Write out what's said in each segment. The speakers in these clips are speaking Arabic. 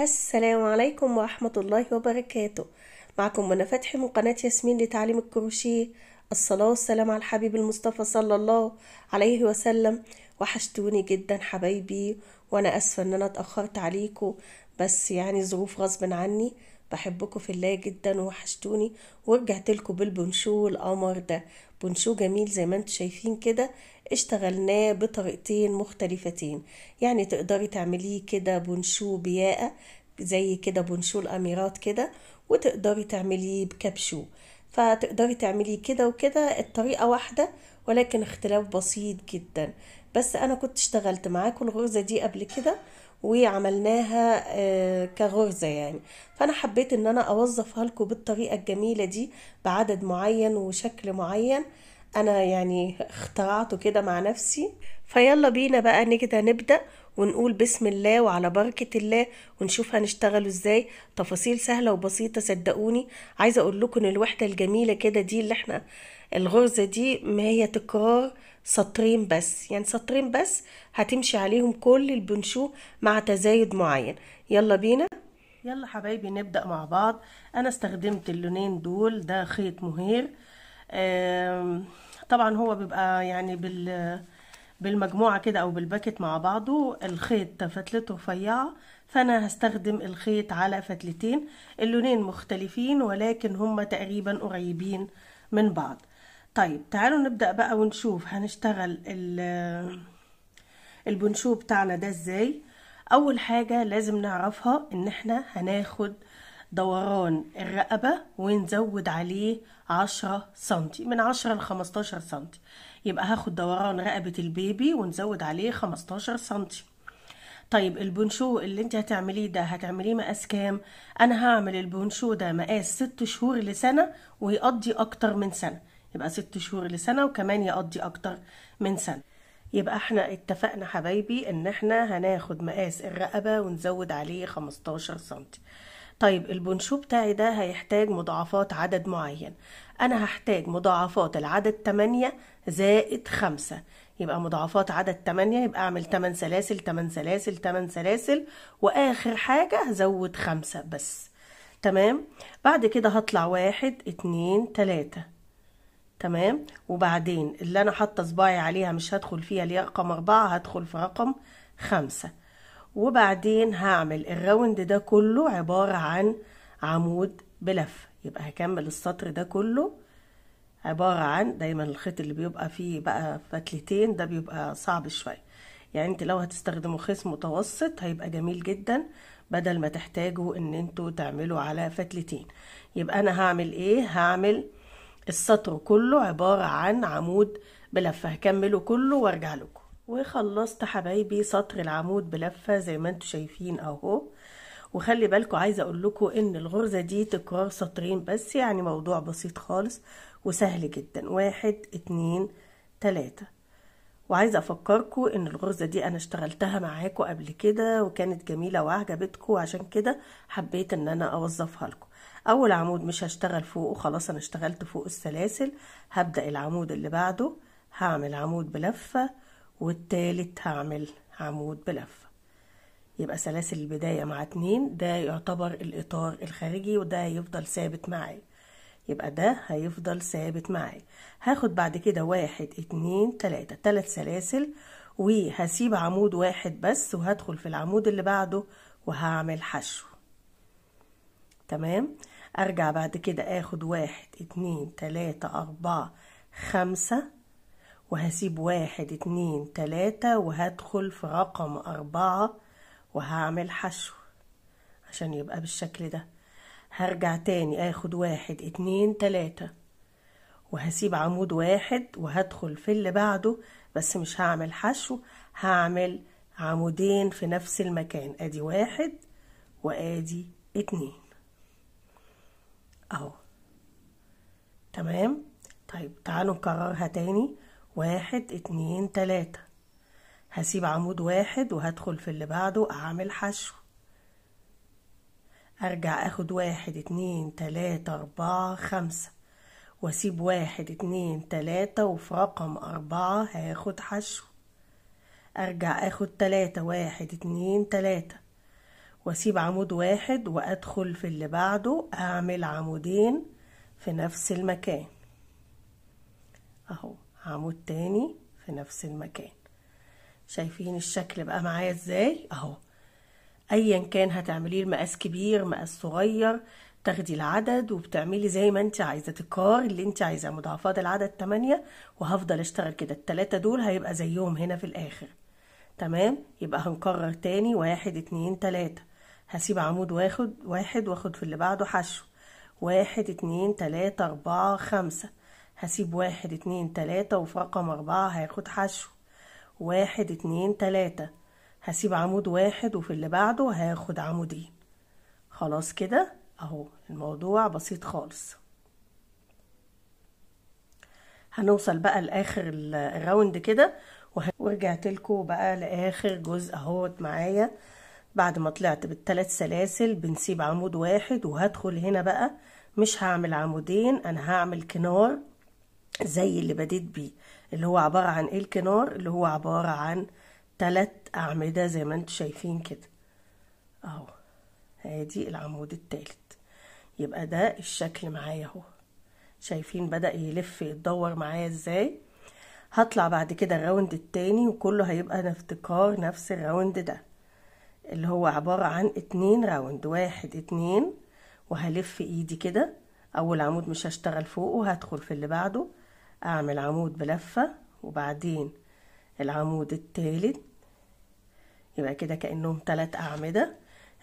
السلام عليكم ورحمة الله وبركاته معكم منى فتحي من قناة ياسمين لتعليم الكروشيه الصلاة والسلام على الحبيب المصطفى صلى الله عليه وسلم وحشتوني جدا حبايبي وانا اسفة ان انا اتأخرت عليكم بس يعني ظروف غصب عني بحبكم في الله جدا وحشتوني ورجعت لكم بالبنشو والقمر ده بونشو جميل زي ما انتم شايفين كده اشتغلناه بطريقتين مختلفتين يعني تقدري تعمليه كده بونشو بياقة زي كده بونشو الاميرات كده وتقدري تعمليه بكبشو فتقدري تعمليه كده وكده الطريقة واحدة ولكن اختلاف بسيط جدا بس انا كنت اشتغلت معاكم الغرزة دي قبل كده وعملناها آه، كغرزة يعني فأنا حبيت إن أنا أوظفها لكم بالطريقة الجميلة دي بعدد معين وشكل معين أنا يعني اخترعته كده مع نفسي فيلا بينا بقى نجدة نبدأ ونقول بسم الله وعلى بركة الله ونشوف هنشتغله ازاي تفاصيل سهلة وبسيطة صدقوني عايزة اقول لكم الوحدة الجميلة كده دي اللي احنا الغرزة دي ما هي تكرار سطرين بس يعني سطرين بس هتمشي عليهم كل البنشو مع تزايد معين يلا بينا يلا حبايبي نبدأ مع بعض أنا استخدمت اللونين دول ده خيط مهير طبعا هو بيبقى يعني بال بالمجموعة كده أو بالباكت مع بعضه الخيط فتلته رفيعة فأنا هستخدم الخيط على فتلتين اللونين مختلفين ولكن هما تقريبا قريبين من بعض طيب تعالوا نبدأ بقى ونشوف هنشتغل البنشو بتاعنا ده ازاي اول حاجة لازم نعرفها ان احنا هناخد دوران الرقبة ونزود عليه عشرة سنتي من عشرة لخمستاشر سنتي يبقى هاخد دوران رقبة البيبي ونزود عليه خمستاشر سنتي طيب البونشو اللي انت هتعمليه ده هتعمليه مقاس كام انا هعمل البونشو ده مقاس ست شهور لسنة ويقضي اكتر من سنة يبقى ست شهور لسنة وكمان يقضي أكتر من سنة يبقى احنا اتفقنا حبايبي ان احنا هناخد مقاس الرقبة ونزود عليه 15 سنتي طيب البنشو بتاعي ده هيحتاج مضاعفات عدد معين انا هحتاج مضاعفات العدد 8 زائد 5 يبقى مضاعفات عدد 8 يبقى اعمل 8 سلاسل 8 سلاسل 8 سلاسل واخر حاجة هزود 5 بس تمام بعد كده هطلع واحد اتنين تلاتة تمام وبعدين اللي انا حاطه صباعي عليها مش هدخل فيها اللي رقم أربعة هدخل في رقم خمسة وبعدين هعمل الراوند ده كله عبارة عن عمود بلف يبقى هكمل السطر ده كله عبارة عن دايما الخيط اللي بيبقى فيه بقى فتلتين ده بيبقى صعب شوية يعني انت لو هتستخدموا خيط متوسط هيبقى جميل جدا بدل ما تحتاجوا ان انتوا تعملوا على فتلتين يبقى انا هعمل ايه هعمل السطر كله عبارة عن عمود بلفة هكمله كله وارجع لكم وخلصت حبايبي سطر العمود بلفة زي ما انتم شايفين اهو وخلي بالكم عايزه اقول لكم ان الغرزه دي تكرار سطرين بس يعني موضوع بسيط خالص وسهل جدا واحد اتنين تلاتة وعايزه افكركم ان الغرزه دي انا اشتغلتها معاكم قبل كده وكانت جميله وعجبتكم عشان كده حبيت ان انا اوظفها لكم اول عمود مش هشتغل فوقه خلاص انا اشتغلت فوق السلاسل هبدأ العمود اللي بعده هعمل عمود بلفة والتالت هعمل عمود بلفة يبقى سلاسل البداية مع اتنين ده يعتبر الاطار الخارجي وده هيفضل ثابت معايا يبقى ده هيفضل ثابت معايا هاخد بعد كده واحد اتنين تلاتة تلات سلاسل وهسيب عمود واحد بس وهدخل في العمود اللي بعده وهعمل حشو تمام ارجع بعد كده اخد واحد اتنين تلاتة اربعة خمسة وهسيب واحد اتنين تلاتة وهدخل في رقم اربعة وهعمل حشو عشان يبقى بالشكل ده هرجع تاني اخد واحد اتنين تلاتة وهسيب عمود واحد وهدخل في اللي بعده بس مش هعمل حشو هعمل عمودين في نفس المكان ادي واحد وادي اتنين اهو تمام طيب تعالوا نكررها تاني واحد اتنين تلاتة هسيب عمود واحد وهدخل في اللي بعده اعمل حشو ارجع اخد واحد اتنين تلاتة اربعة خمسة واسيب واحد اتنين تلاتة وفي رقم اربعة هاخد حشو ارجع اخد تلاتة واحد اتنين تلاتة واسيب عمود واحد وادخل في اللي بعده اعمل عمودين في نفس المكان اهو عمود تاني في نفس المكان شايفين الشكل بقى معايا ازاي اهو ايا كان هتعمليه المقاس كبير مقاس صغير تاخدي العدد وبتعملي زي ما انت عايزه تكار اللي انت عايزاه مضاعفات العدد 8 وهفضل اشتغل كده التلاتة دول هيبقى زيهم هنا في الاخر تمام يبقى هنكرر تاني واحد اتنين تلاتة هسيب عمود واخد واحد واخد في اللي بعده حشو واحد اتنين تلاتة اربعة خمسة هسيب واحد اتنين تلاتة وفي رقم اربعة هاخد حشو واحد اتنين تلاتة هسيب عمود واحد وفي اللي بعده هاخد عمودين خلاص كده اهو الموضوع بسيط خالص هنوصل بقى لاخر الراوند كده ورجعت لكم بقى لاخر جزء اهوت معايا بعد ما طلعت بالثلاث سلاسل بنسيب عمود واحد وهدخل هنا بقى مش هعمل عمودين انا هعمل كنار زي اللي بديت بيه اللي هو عبارة عن ايه الكنار اللي هو عبارة عن تلات اعمدة زي ما انتم شايفين كده اهو ادي العمود التالت يبقى ده الشكل معايا اهو شايفين بدأ يلف يتدور معايا ازاي هطلع بعد كده الراوند التاني وكله هيبقى افتكار نفس الراوند ده اللي هو عبارة عن اتنين راوند واحد اتنين وهلف ايدي كده اول عمود مش هشتغل فوقه هدخل في اللي بعده اعمل عمود بلفة وبعدين العمود التالت يبقى كده كأنهم تلات أعمدة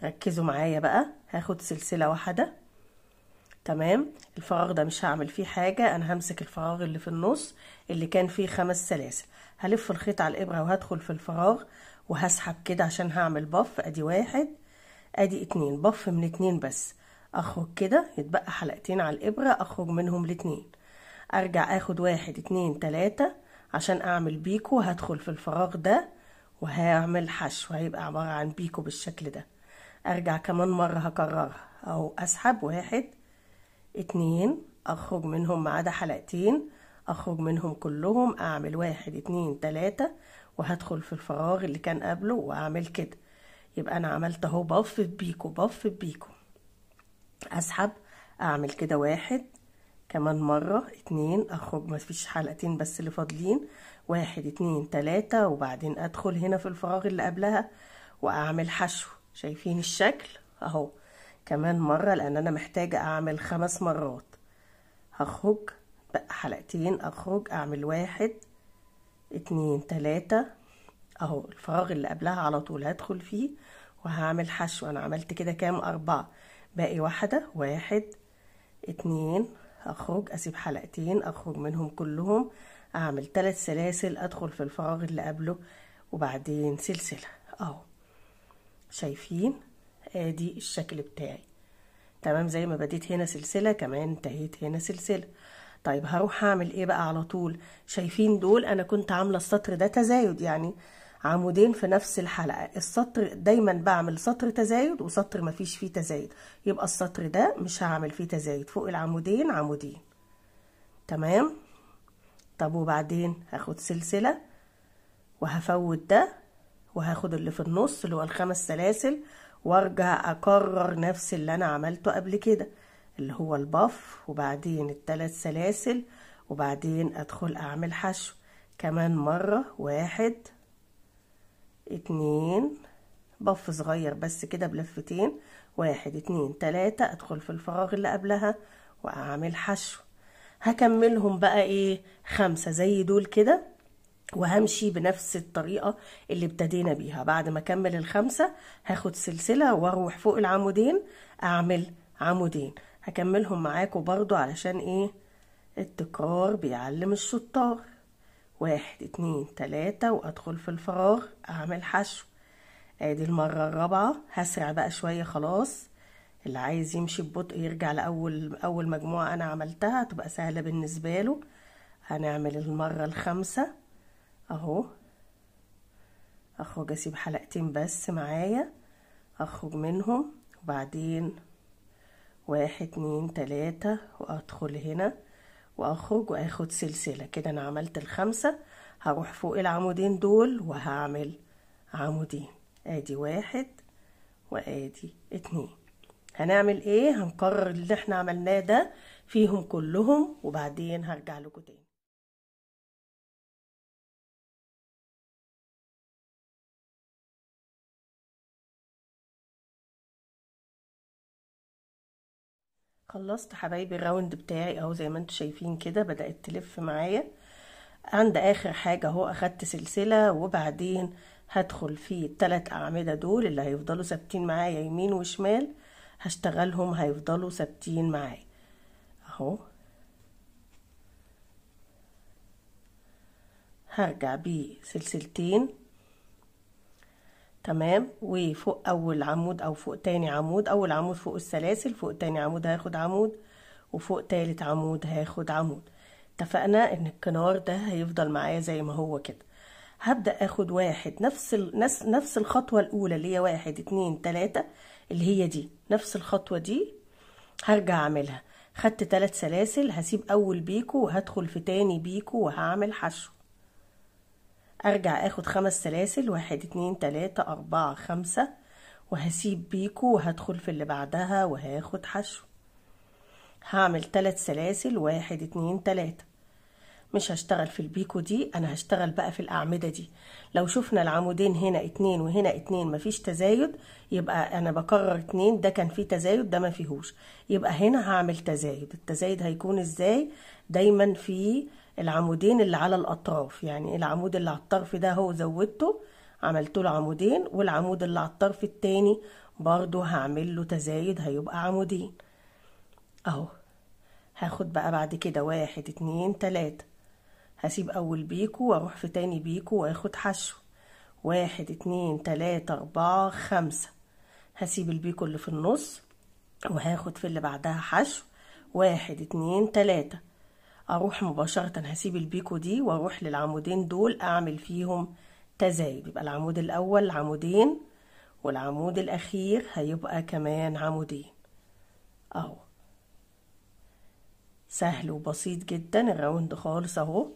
ركزوا معايا بقى هاخد سلسلة واحدة تمام الفراغ ده مش هعمل فيه حاجة أنا همسك الفراغ اللي في النص اللي كان فيه خمس سلاسل هلف الخيط على الإبرة وهدخل في الفراغ وهسحب كده عشان هعمل بف ادي واحد ادي اتنين بف من اتنين بس اخرج كده يتبقى حلقتين على الابرة اخرج منهم الاتنين ارجع اخد واحد اتنين تلاتة عشان اعمل بيكو هدخل في الفراغ ده وهعمل حشو هيبقى عبارة عن بيكو بالشكل ده ارجع كمان مرة هكررها اهو اسحب واحد اتنين اخرج منهم ما عدا حلقتين اخرج منهم كلهم اعمل واحد اتنين تلاتة وهدخل في الفراغ اللي كان قبله واعمل كده يبقى انا عملت اهو بف بيكو بف بيكو اسحب اعمل كده واحد كمان مرة اتنين اخرج مفيش حلقتين بس اللي فاضلين واحد اتنين تلاتة وبعدين ادخل هنا في الفراغ اللي قبلها واعمل حشو شايفين الشكل اهو كمان مرة لان انا محتاجة اعمل خمس مرات هخرج بقى حلقتين اخرج اعمل واحد اتنين تلاتة اهو الفراغ اللي قبلها على طول هدخل فيه وهعمل حشو انا عملت كده كام اربعة باقي واحدة واحد اتنين اخرج اسيب حلقتين اخرج منهم كلهم اعمل تلات سلاسل ادخل في الفراغ اللي قبله وبعدين سلسلة اهو شايفين ادي الشكل بتاعي تمام زي ما بديت هنا سلسلة كمان انتهيت هنا سلسلة طيب هروح هعمل ايه بقى على طول شايفين دول انا كنت عامله السطر ده تزايد يعني عمودين في نفس الحلقه السطر دايما بعمل سطر تزايد وسطر مفيش فيه تزايد يبقى السطر ده مش هعمل فيه تزايد فوق العمودين عمودين تمام طب وبعدين هاخد سلسله وهفوت ده وهاخد اللي في النص اللي هو الخمس سلاسل وارجع اكرر نفس اللي انا عملته قبل كده اللي هو البف وبعدين الثلاث سلاسل وبعدين أدخل أعمل حشو كمان مرة واحد اتنين بف صغير بس كده بلفتين واحد اتنين تلاتة أدخل في الفراغ اللي قبلها وأعمل حشو هكملهم بقى ايه خمسة زي دول كده وهمشي بنفس الطريقة اللي ابتدينا بيها بعد ما اكمل الخمسة هاخد سلسلة واروح فوق العمودين اعمل عمودين هكملهم معاكم برضو علشان ايه التكرار بيعلم الشطار واحد اتنين تلاتة وادخل في الفراغ اعمل حشو ادي المرة الرابعة هسرع بقى شوية خلاص اللي عايز يمشي ببطء يرجع لأول أول مجموعة أنا عملتها هتبقى سهلة بالنسبة له هنعمل المرة الخامسة أهو أخرج أسيب حلقتين بس معايا أخرج منهم وبعدين واحد اتنين تلاتة وادخل هنا واخرج واخد سلسلة كده انا عملت الخمسة هروح فوق العمودين دول وهعمل عمودين ادي واحد وادي اتنين هنعمل ايه هنكرر اللي احنا عملناه ده فيهم كلهم وبعدين هرجع لكم تاني خلصت حبايبي الراوند بتاعي اهو زي ما انتم شايفين كده بدات تلف معايا عند اخر حاجه اهو اخدت سلسله وبعدين هدخل في الثلاث اعمده دول اللي هيفضلوا ثابتين معايا يمين وشمال هشتغلهم هيفضلوا ثابتين معايا اهو هرجع بسلسلتين تمام وفوق اول عمود او فوق تاني عمود اول عمود فوق السلاسل فوق تاني عمود هاخد عمود وفوق تالت عمود هاخد عمود اتفقنا ان الكنار ده هيفضل معايا زي ما هو كده هبدأ اخد واحد نفس ال... نفس, نفس الخطوة الاولى اللي هي واحد اتنين تلاتة اللي هي دي نفس الخطوة دي هرجع اعملها خدت تلات سلاسل هسيب اول بيكو وهدخل في تاني بيكو وهعمل حشو ارجع اخد خمس سلاسل واحد اتنين تلاتة اربعة خمسة وهسيب بيكو وهدخل في اللي بعدها وهاخد حشو هعمل تلات سلاسل واحد اتنين تلاتة مش هشتغل في البيكو دي انا هشتغل بقى في الاعمدة دي لو شفنا العمودين هنا اتنين وهنا اتنين مفيش تزايد يبقى انا بكرر اتنين ده كان فيه تزايد ده مفيهوش يبقى هنا هعمل تزايد التزايد هيكون ازاي دايما في العمودين اللي على الاطراف يعني إيه العمود اللي على الطرف ده هو زودته عملت له عمودين والعمود اللي على الطرف التاني برضو هعمل له تزايد هيبقى عمودين اهو هاخد بقى بعد كده واحد اتنين تلاتة هسيب اول بيكو واروح في تاني بيكو واخد حشو واحد اتنين تلاتة اربعة خمسة هسيب البيكو اللي في النص وهاخد في اللي بعدها حشو واحد اتنين تلاتة اروح مباشره هسيب البيكو دي واروح للعمودين دول اعمل فيهم تزايد يبقى العمود الاول عمودين والعمود الاخير هيبقى كمان عمودين اهو سهل وبسيط جدا الراوند خالص اهو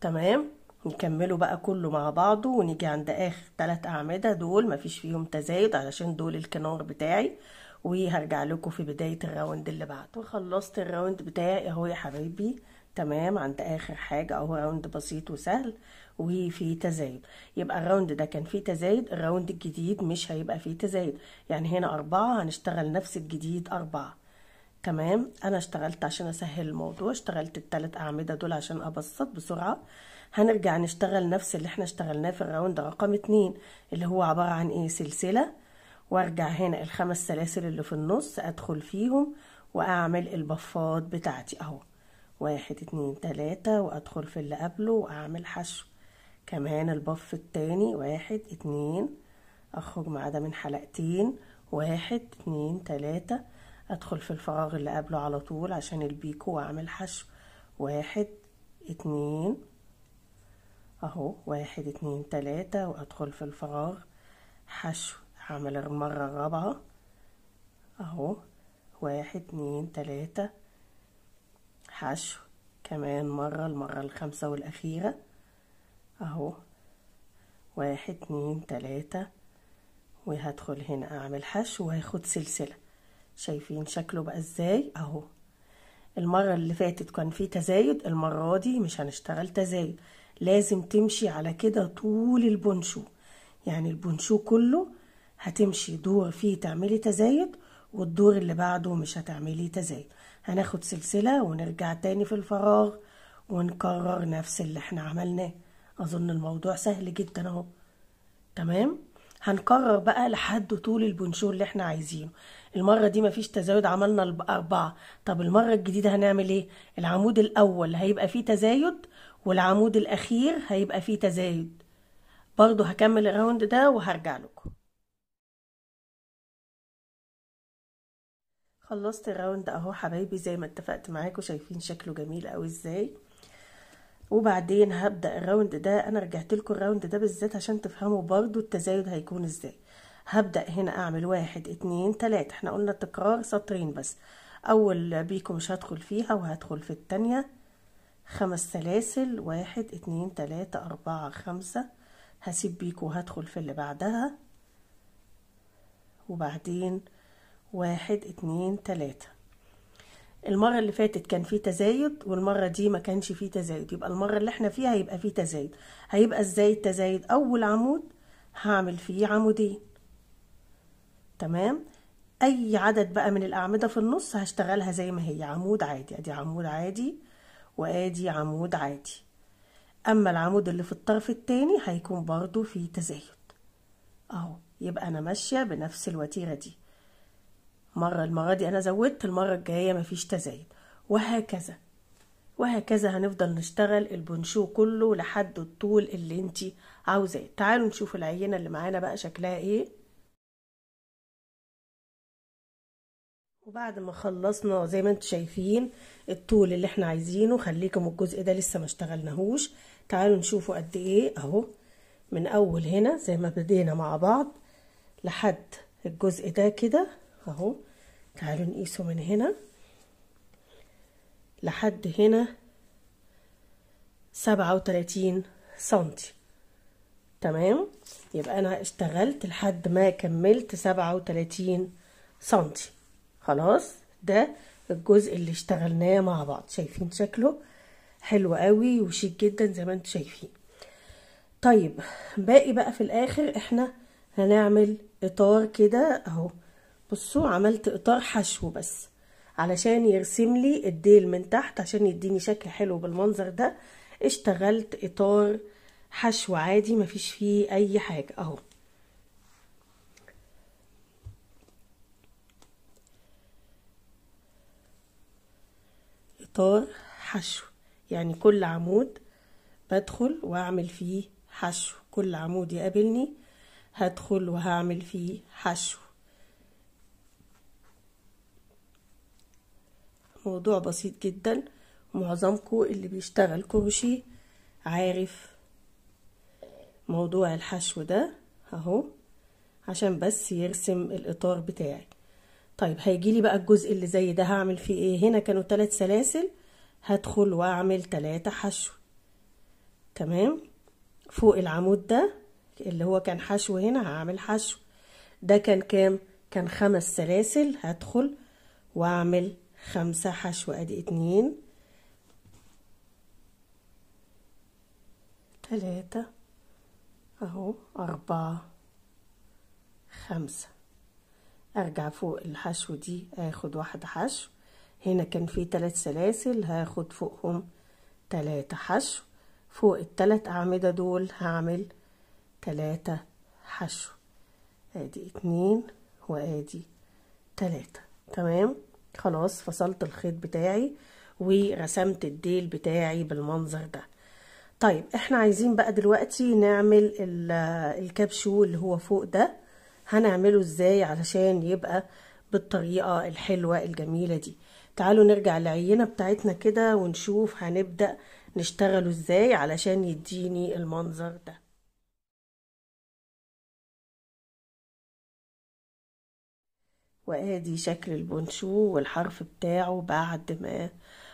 تمام نكمله بقى كله مع بعضه ونيجي عند اخر ثلاث اعمده دول مفيش فيهم تزايد علشان دول الكنار بتاعي وهرجع لكم في بداية الراوند اللي بعده خلصت الراوند بتاعي اهو يا حبيبي تمام عند اخر حاجة اهو راوند بسيط وسهل وفي تزايد يبقى الراوند ده كان فيه تزايد الراوند الجديد مش هيبقى فيه تزايد يعني هنا اربعة هنشتغل نفس الجديد اربعة تمام انا اشتغلت عشان اسهل الموضوع اشتغلت التلات اعمدة دول عشان ابسط بسرعة هنرجع نشتغل نفس اللي احنا اشتغلناه في الراوند رقم اتنين اللي هو عبارة عن ايه سلسلة وارجع هنا الخمس سلاسل اللي في النص ادخل فيهم واعمل البفاض بتاعتي اهو واحد اتنين تلاتة وادخل في اللي قبله واعمل حشو كمان البف التاني واحد اتنين اخرج مع ده من حلقتين واحد اتنين تلاتة ادخل في الفراغ اللي قبله على طول عشان البيكو واعمل حشو واحد اتنين اهو واحد اتنين تلاتة وادخل في الفراغ حشو هعمل المرة الرابعة اهو واحد اتنين تلاتة حشو كمان مرة المرة الخامسة والأخيرة اهو واحد اتنين تلاتة وهدخل هنا اعمل حشو وهاخد سلسلة شايفين شكله بقى ازاي اهو المرة اللي فاتت كان في تزايد المرة دي مش هنشتغل تزايد لازم تمشي على كده طول البونشو يعني البونشو كله هتمشي دور فيه تعملي تزايد والدور اللي بعده مش هتعملي تزايد هناخد سلسلة ونرجع تاني في الفراغ ونكرر نفس اللي احنا عملناه اظن الموضوع سهل جدا اهو تمام هنكرر بقى لحد طول البنشور اللي احنا عايزينه المره دي مفيش تزايد عملنا الاربعه طب المره الجديده هنعمل ايه العمود الاول هيبقى فيه تزايد والعمود الاخير هيبقى فيه تزايد برضو هكمل الراوند ده وهرجع لكم خلصت الراوند اهو حبايبي زي ما اتفقت معاكم شايفين شكله جميل قوي ازاي وبعدين هبدا الراوند ده انا رجعت لكم الراوند ده بالذات عشان تفهموا برضو التزايد هيكون ازاي هبدا هنا اعمل واحد اتنين تلاتة احنا قلنا تكرار سطرين بس اول بيكو مش هدخل فيها وهدخل في التانية خمس سلاسل واحد اتنين تلاتة اربعة خمسة هسيب بيكو وهدخل في اللي بعدها وبعدين واحد اتنين تلاتة المرة اللي فاتت كان فيه تزايد والمرة دي ما كانش فيه تزايد يبقى المرة اللي احنا فيها هيبقى فيه تزايد هيبقى ازاي التزايد اول عمود هعمل فيه عمودين تمام اي عدد بقى من الاعمدة في النص هشتغلها زي ما هي عمود عادي ادي عمود عادي وادي عمود عادي اما العمود اللي في الطرف التاني هيكون برضو فيه تزايد اهو يبقى انا ماشية بنفس الوتيرة دي مرة المرة دي أنا زودت المرة الجاية مفيش تزايد وهكذا وهكذا هنفضل نشتغل البنشو كله لحد الطول اللي انتي عاوزاه تعالوا نشوف العينة اللي معانا بقى شكلها ايه وبعد ما خلصنا زي ما انتم شايفين الطول اللي احنا عايزينه خليكم الجزء ده لسه ما اشتغلناهوش تعالوا نشوفوا قد ايه اهو من اول هنا زي ما بدينا مع بعض لحد الجزء ده كده اهو تعالوا نقيسه من هنا لحد هنا سبعة وتلاتين سنتي تمام يبقى انا اشتغلت لحد ما كملت سبعة وتلاتين سنتي خلاص ده الجزء اللي اشتغلناه مع بعض شايفين شكله حلو قوي وشيك جدا زي ما انتم شايفين طيب باقي بقى في الاخر احنا هنعمل اطار كده اهو بصوا عملت اطار حشو بس علشان يرسم لي الديل من تحت عشان يديني شكل حلو بالمنظر ده اشتغلت اطار حشو عادي مفيش فيه اي حاجة اهو اطار حشو يعني كل عمود بدخل واعمل فيه حشو كل عمود يقابلني هدخل وهعمل فيه حشو موضوع بسيط جدا معظمكم اللي بيشتغل كروشي عارف موضوع الحشو ده اهو عشان بس يرسم الاطار بتاعي طيب هيجي لي بقى الجزء اللي زي ده هعمل فيه ايه هنا كانوا ثلاث سلاسل هدخل واعمل ثلاثة حشو تمام فوق العمود ده اللي هو كان حشو هنا هعمل حشو ده كان كام كان خمس سلاسل هدخل واعمل خمسة حشو ادي اتنين تلاتة اهو اربعة خمسة ارجع فوق الحشو دي اخد واحد حشو هنا كان في تلات سلاسل هاخد فوقهم تلاتة حشو فوق التلات اعمدة دول هعمل تلاتة حشو ادي اتنين وادي تلاتة تمام خلاص فصلت الخيط بتاعي ورسمت الديل بتاعي بالمنظر ده طيب احنا عايزين بقى دلوقتي نعمل الكبشو اللي هو فوق ده هنعمله ازاي علشان يبقى بالطريقة الحلوة الجميلة دي تعالوا نرجع العينة بتاعتنا كده ونشوف هنبدأ نشتغله ازاي علشان يديني المنظر ده وادي شكل البونشو والحرف بتاعه بعد ما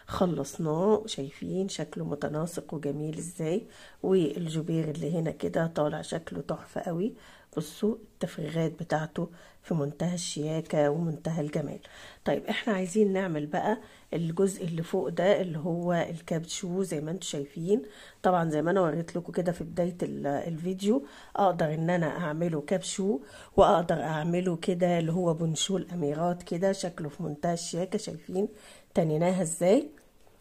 خلصناه شايفين شكله متناسق وجميل ازاي والجبير اللي هنا كده طالع شكله تحفة قوي بصوا التفريغات بتاعته في منتهى الشياكة ومنتهى الجمال طيب احنا عايزين نعمل بقى الجزء اللي فوق ده اللي هو الكابتشو زي ما انتم شايفين طبعا زي ما انا وريت لكم كده في بدايه الفيديو اقدر ان انا اعمله كابشو واقدر اعمله كده اللي هو بنشو الاميرات كده شكله في منتهى الشياكه شايفين تنيناها ازاي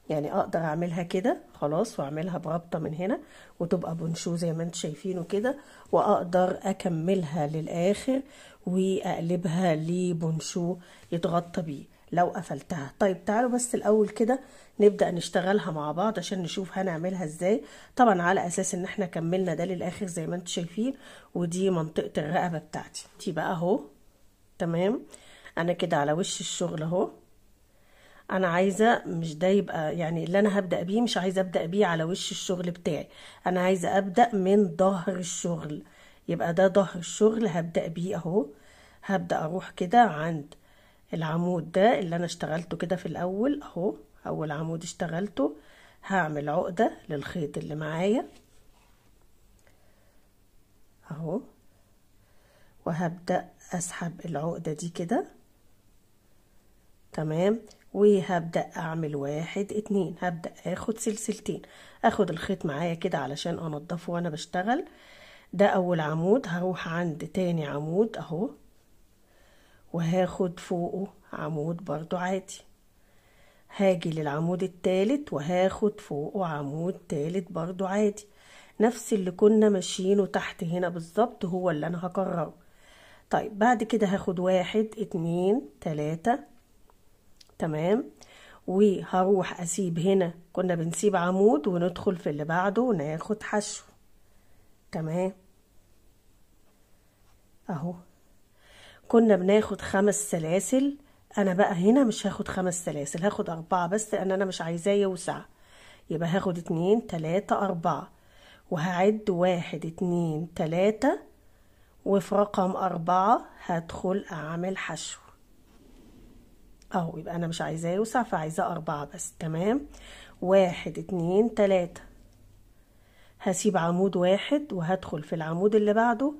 يعني اقدر اعملها كده خلاص واعملها بربطه من هنا وتبقى بنشو زي ما انتم شايفينه كده واقدر اكملها للاخر واقلبها لبنشو يتغطى بيه لو قفلتها طيب تعالوا بس الاول كده نبدا نشتغلها مع بعض عشان نشوف هنعملها ازاي طبعا على اساس ان احنا كملنا ده للاخر زي ما انتم شايفين ودي منطقه الرقبه بتاعتي دي بقى اهو تمام انا كده على وش الشغل اهو انا عايزه مش ده يبقى يعني اللي انا هبدا بيه مش عايزه ابدا بيه على وش الشغل بتاعي انا عايزه ابدا من ظهر الشغل يبقى ده ظهر الشغل هبدا بيه اهو هبدا اروح كده عند العمود ده اللي انا اشتغلته كده في الاول اهو اول عمود اشتغلته هعمل عقدة للخيط اللي معايا اهو وهبدأ اسحب العقدة دي كده تمام وهبدأ اعمل واحد اتنين هبدأ اخد سلسلتين اخد الخيط معايا كده علشان انضفه وانا بشتغل ده اول عمود هروح عند تاني عمود اهو وهاخد فوقه عمود برضو عادي هاجي للعمود التالت وهاخد فوقه عمود تالت برضو عادي نفس اللي كنا ماشيينه تحت هنا بالظبط هو اللي انا هكرره طيب بعد كده هاخد واحد اتنين تلاتة تمام وهروح اسيب هنا كنا بنسيب عمود وندخل في اللي بعده وناخد حشو تمام اهو كنا بناخد خمس سلاسل انا بقى هنا مش هاخد خمس سلاسل هاخد اربعة بس لان انا مش عايزاه يوسع يبقى هاخد اتنين تلاتة اربعة وهعد واحد اتنين تلاتة وفي رقم أربعة هدخل أعمل حشو أهو يبقى أنا مش عايزاه يوسع فعايزاه أربعة بس تمام واحد اتنين تلاتة هسيب عمود واحد وهدخل في العمود اللي بعده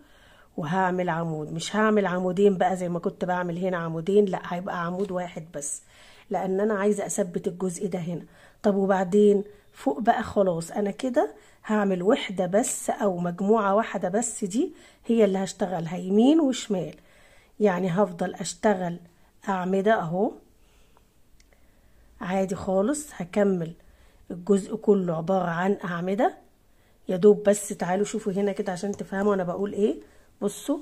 وهعمل عمود مش هعمل عمودين بقى زي ما كنت بعمل هنا عمودين لا هيبقى عمود واحد بس لان انا عايزه اثبت الجزء ده هنا طب وبعدين فوق بقى خلاص انا كده هعمل وحده بس او مجموعه واحده بس دي هي اللي هشتغلها يمين وشمال يعني هفضل اشتغل اعمده اهو عادي خالص هكمل الجزء كله عباره عن اعمده يا دوب بس تعالوا شوفوا هنا كده عشان تفهموا انا بقول ايه بصوا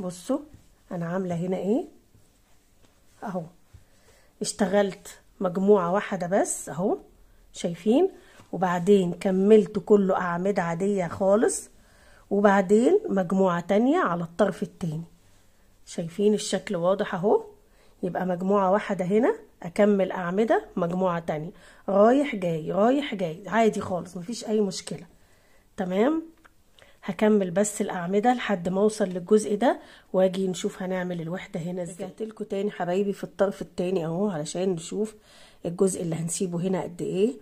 بصوا انا عامله هنا ايه اهو اشتغلت مجموعه واحده بس اهو شايفين وبعدين كملت كله اعمده عاديه خالص وبعدين مجموعه تانية على الطرف التاني شايفين الشكل واضح اهو يبقى مجموعه واحده هنا اكمل اعمده مجموعه تانية رايح جاي رايح جاي عادي خالص مفيش اي مشكله تمام هكمل بس الاعمده لحد ما اوصل للجزء ده واجي نشوف هنعمل الوحده هنا ازاي رجعت لكم تاني حبايبي في الطرف التاني اهو علشان نشوف الجزء اللي هنسيبه هنا قد ايه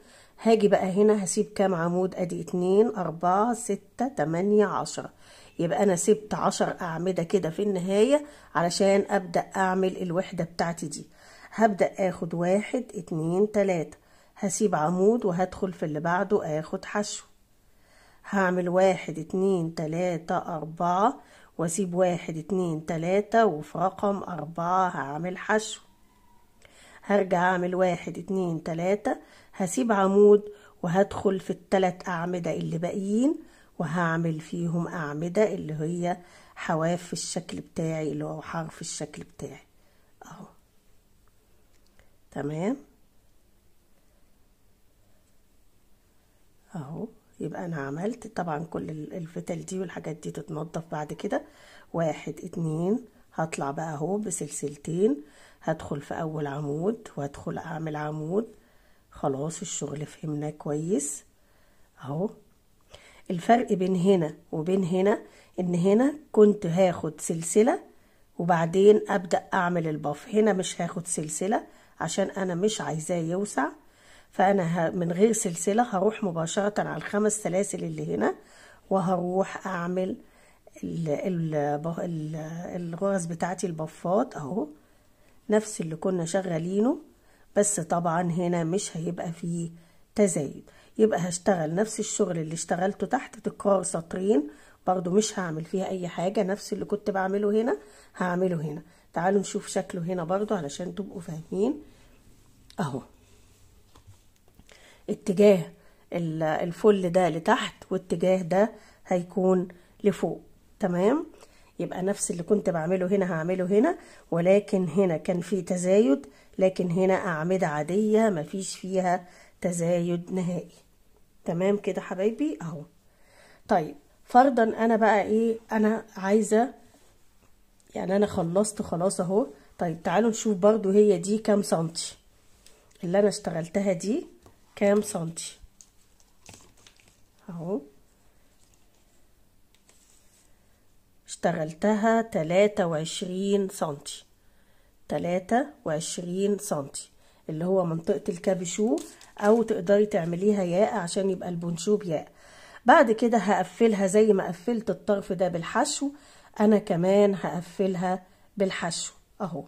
هاجي بقى هنا هسيب كام عمود ادي اتنين اربعة ستة تمانية عشرة يبقى انا سبت عشر اعمدة كده في النهاية علشان ابدأ اعمل الوحدة بتاعتي دي هبدأ اخد واحد اتنين تلاتة هسيب عمود وهدخل في اللي بعده اخد حشو هعمل واحد اتنين تلاتة أربعة وأسيب واحد اتنين تلاتة وفي رقم أربعة هعمل حشو هرجع أعمل واحد اتنين تلاتة هسيب عمود وهدخل في التلات أعمدة اللي باقيين وهعمل فيهم أعمدة اللي هي حواف الشكل بتاعي اللي هو حرف الشكل بتاعي أهو تمام أهو يبقى انا عملت طبعا كل الفتل دي والحاجات دي تتنضف بعد كده واحد اتنين هطلع بقى اهو بسلسلتين هدخل في اول عمود وادخل اعمل عمود خلاص الشغل فهمناه كويس اهو الفرق بين هنا وبين هنا ان هنا كنت هاخد سلسلة وبعدين ابدأ اعمل الباف هنا مش هاخد سلسلة عشان انا مش عايزاه يوسع فأنا من غير سلسلة هروح مباشرة على الخمس سلاسل اللي هنا وهروح أعمل الغرز بتاعتي البفات أهو نفس اللي كنا شغالينه بس طبعا هنا مش هيبقى فيه تزايد يبقى هشتغل نفس الشغل اللي اشتغلته تحت تكرار سطرين برضو مش هعمل فيها اي حاجة نفس اللي كنت بعمله هنا هعمله هنا تعالوا نشوف شكله هنا برضو علشان تبقوا فاهمين اهو اتجاه الفل ده لتحت واتجاه ده هيكون لفوق تمام يبقى نفس اللي كنت بعمله هنا هعمله هنا ولكن هنا كان في تزايد لكن هنا أعمدة عادية مفيش فيها تزايد نهائي تمام كده حبايبي اهو طيب فرضا انا بقى ايه انا عايزة يعني انا خلصت خلاص اهو طيب تعالوا نشوف برضو هي دي كام سنتي اللي انا اشتغلتها دي كام سنتي اهو اشتغلتها تلاتة وعشرين سنتي تلاتة وعشرين سنتي اللي هو منطقة الكابيشو او تقدري تعمليها ياء عشان يبقى البونشوب بياء بعد كده هقفلها زي ما قفلت الطرف ده بالحشو انا كمان هقفلها بالحشو اهو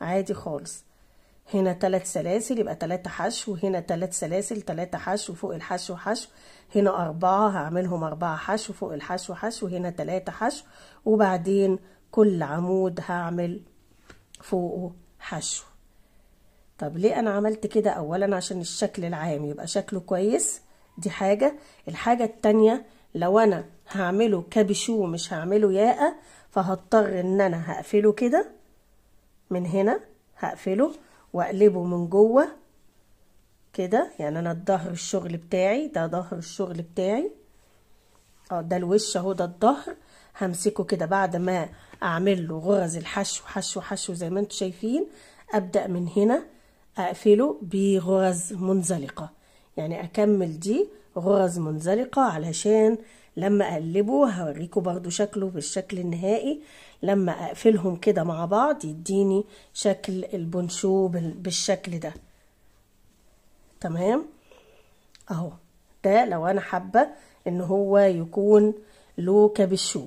عادي خالص هنا تلات سلاسل يبقى تلاتة حشو هنا تلات سلاسل تلاتة حشو فوق الحشو حشو هنا أربعة هعملهم أربعة حشو فوق الحشو حشو هنا تلاتة حشو وبعدين كل عمود هعمل فوقه حشو طب ليه أنا عملت كده أولا عشان الشكل العام يبقى شكله كويس دي حاجة الحاجة التانية لو أنا هعمله كابشو مش هعمله ياقة فهضطر إن أنا هقفله كده من هنا هقفله واقلبه من جوه كده يعني انا الظهر الشغل بتاعي ده ظهر الشغل بتاعي اه ده الوش اهو ده الظهر همسكه كده بعد ما اعمل له غرز الحشو حشو حشو زي ما انتم شايفين ابدا من هنا اقفله بغرز منزلقه يعني اكمل دي غرز منزلقه علشان لما اقلبه هوريكم برضو شكله بالشكل النهائي لما اقفلهم كده مع بعض يديني شكل البونشو بالشكل ده تمام اهو ده لو انا حابه ان هو يكون له كابشو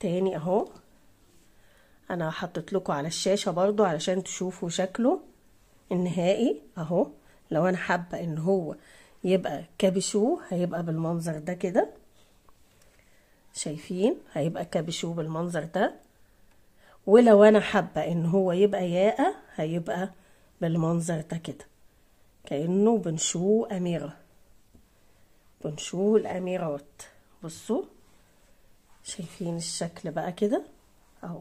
تاني اهو انا حطيت لكم على الشاشه برضو علشان تشوفوا شكله النهائي اهو لو انا حابه ان هو يبقى كابشو هيبقى بالمنظر ده كده شايفين هيبقى كابشو بالمنظر ده ولو انا حابه ان هو يبقى ياقه هيبقى بالمنظر ده كده كانه بنشو اميره بنشو الاميرات بصوا شايفين الشكل بقى كده اهو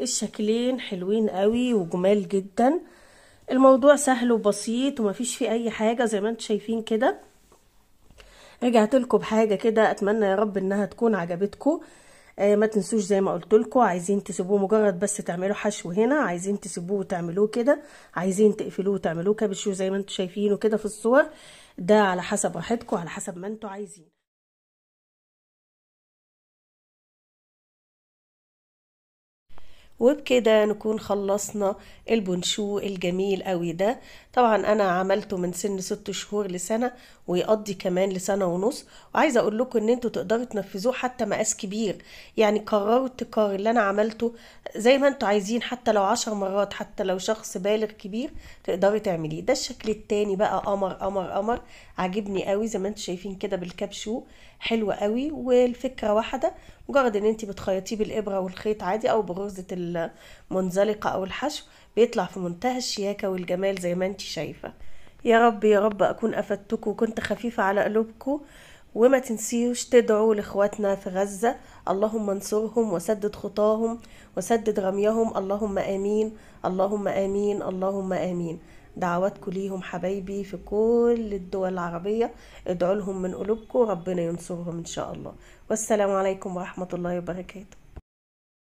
الشكلين حلوين قوي وجمال جدا الموضوع سهل وبسيط ومفيش فيه اي حاجة زي ما انتم شايفين كده رجعت لكم بحاجة كده اتمنى يا رب انها تكون عجبتكم آه ما تنسوش زي ما قلت لكم عايزين تسيبوه مجرد بس تعملوا حشو هنا عايزين تسيبوه وتعملوه كده عايزين تقفلوه وتعملوه كبشو زي ما انتم شايفينه كده في الصور ده على حسب راحتكم على حسب ما انتم عايزين وبكده نكون خلصنا البنشو الجميل قوي ده طبعا انا عملته من سن ست شهور لسنة ويقضي كمان لسنة ونص وعايزة اقول لكم ان انتوا تقدروا تنفذوه حتى مقاس كبير يعني قرروا التكرار اللي انا عملته زي ما انتوا عايزين حتى لو عشر مرات حتى لو شخص بالغ كبير تقدروا تعمليه ده الشكل التاني بقى قمر قمر قمر عاجبني قوي زي ما انتم شايفين كده بالكابشو حلو قوي والفكره واحده مجرد ان انت بتخيطيه بالابره والخيط عادي او برزه المنزلقه او الحشو بيطلع في منتهى الشياكه والجمال زي ما انت شايفه يا رب يا رب اكون افدتكم وكنت خفيفه على قلوبكم وما تنسيوش تدعوا لاخواتنا في غزة اللهم انصرهم وسدد خطاهم وسدد رميهم اللهم آمين اللهم آمين اللهم آمين دعواتكم ليهم حبايبي في كل الدول العربية ادعوا لهم من قلوبكم ربنا ينصرهم إن شاء الله والسلام عليكم ورحمة الله وبركاته